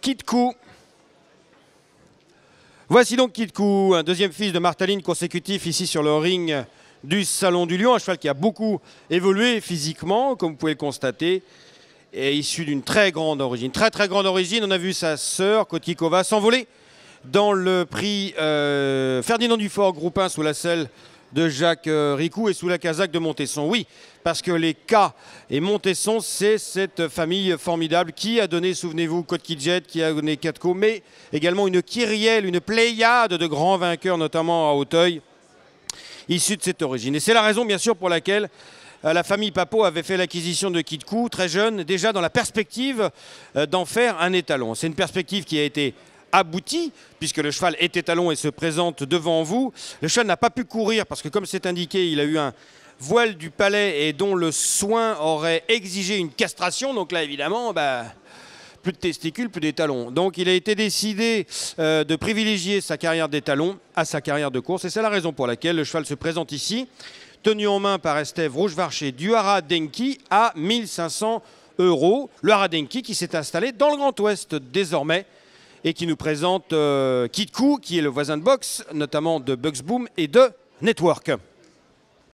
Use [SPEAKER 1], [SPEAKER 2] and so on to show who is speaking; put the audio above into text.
[SPEAKER 1] Kitkou. Voici donc Kitkou, un deuxième fils de Martaline consécutif ici sur le ring du Salon du Lion, un cheval qui a beaucoup évolué physiquement, comme vous pouvez le constater, et issu d'une très grande origine. Très très grande origine, on a vu sa sœur Kotikova s'envoler dans le prix euh, Ferdinand Dufort Groupe 1 sous la selle de Jacques euh, Ricou et sous la casaque de Montesson. Oui, parce que les cas et Montesson, c'est cette famille formidable qui a donné, souvenez-vous, Côte Kidjet, qui a donné Catco, mais également une Kyrielle, une pléiade de grands vainqueurs, notamment à Hauteuil, issus de cette origine. Et c'est la raison, bien sûr, pour laquelle euh, la famille Papo avait fait l'acquisition de Kitkou très jeune, déjà dans la perspective euh, d'en faire un étalon. C'est une perspective qui a été abouti, puisque le cheval est étalon et se présente devant vous. Le cheval n'a pas pu courir parce que, comme c'est indiqué, il a eu un voile du palais et dont le soin aurait exigé une castration. Donc là, évidemment, bah, plus de testicules, plus d'étalons. Donc il a été décidé euh, de privilégier sa carrière d'étalon à sa carrière de course. Et c'est la raison pour laquelle le cheval se présente ici, tenu en main par Estève Rougevarché du Denki à 1500 euros. Le Haradenki qui s'est installé dans le Grand Ouest désormais et qui nous présente euh, Kitku, qui est le voisin de Box, notamment de Bugs Boom et de Network.